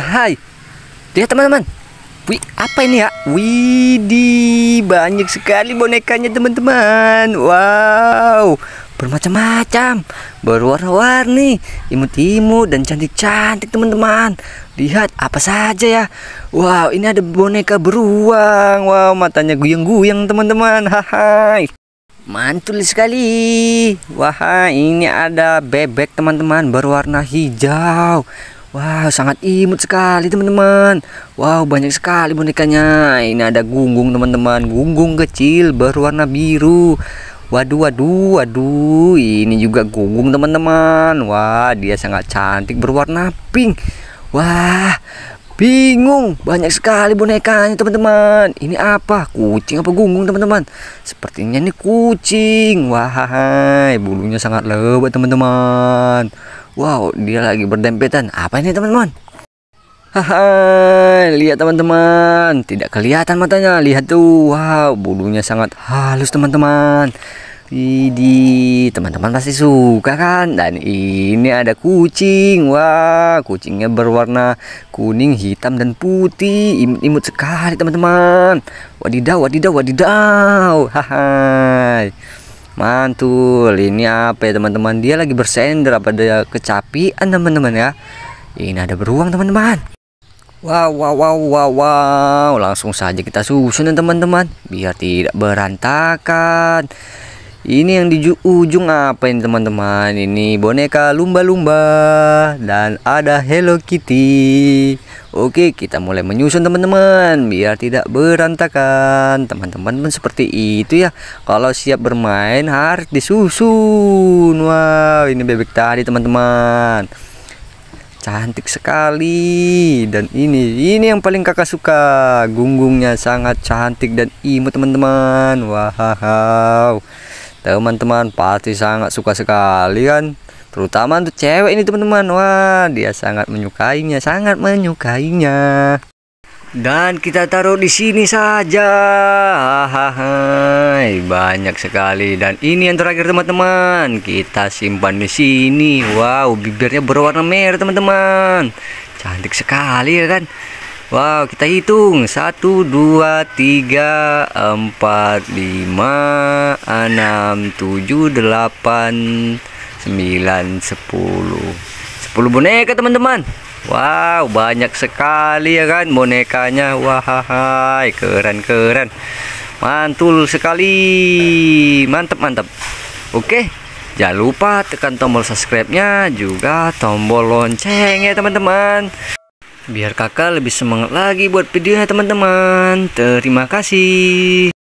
Hai. Lihat teman-teman. Wih, apa ini ya? Widih, banyak sekali bonekanya teman-teman. Wow, bermacam-macam, berwarna-warni, imut-imut dan cantik-cantik teman-teman. Lihat apa saja ya. Wow, ini ada boneka beruang. Wow, matanya guyang-guyang teman-teman. Hai. Mantul sekali. Wah, ini ada bebek teman-teman berwarna hijau. Wow, sangat imut sekali teman-teman. Wow, banyak sekali bonekanya. Ini ada gunggung teman-teman, gunggung kecil berwarna biru. Waduh, waduh, waduh. Ini juga gunggung teman-teman. Wah, dia sangat cantik berwarna pink. Wah, bingung banyak sekali bonekanya teman-teman ini apa kucing apa gunggung teman-teman sepertinya ini kucing wahai bulunya sangat lebat teman-teman Wow, dia lagi berdempetan. Apa ini teman-teman? Haha, lihat teman-teman. Tidak kelihatan matanya. Lihat tuh. Wow, bulunya sangat halus teman-teman. Idi, teman-teman pasti suka kan? Dan ini ada kucing. Wah, kucingnya berwarna kuning, hitam dan putih. Imut-imut sekali, teman-teman. Wadidaw, wadidaw, wadidaw. Hai mantul ini apa ya teman-teman dia lagi bersender apa ada kecapian teman-teman ya ini ada beruang teman-teman wow wow wow wow wow langsung saja kita susun teman-teman biar tidak berantakan ini yang di ujung apa ini teman-teman? Ini boneka lumba-lumba dan ada Hello Kitty. Oke, kita mulai menyusun teman-teman biar tidak berantakan. Teman-teman seperti itu ya. Kalau siap bermain harus disusun. Wow, ini bebek tadi teman-teman. Cantik sekali dan ini ini yang paling kakak suka. Gunggungnya sangat cantik dan imut teman-teman. Wow teman-teman pasti sangat suka sekali kan terutama untuk cewek ini teman-teman wah dia sangat menyukainya sangat menyukainya dan kita taruh di sini saja hahaha banyak sekali dan ini yang terakhir teman-teman kita simpan di sini wow bibirnya berwarna merah teman-teman cantik sekali ya kan Wow, kita hitung. 1 2 3 4 5 6 7 8 9 10. 10 boneka, teman-teman. Wow, banyak sekali ya kan bonekanya. Wahai, keren-keren. Mantul sekali. Mantap, mantap. Oke. Jangan lupa tekan tombol subscribe-nya juga tombol loncengnya teman-teman biar kakak lebih semangat lagi buat videonya teman-teman terima kasih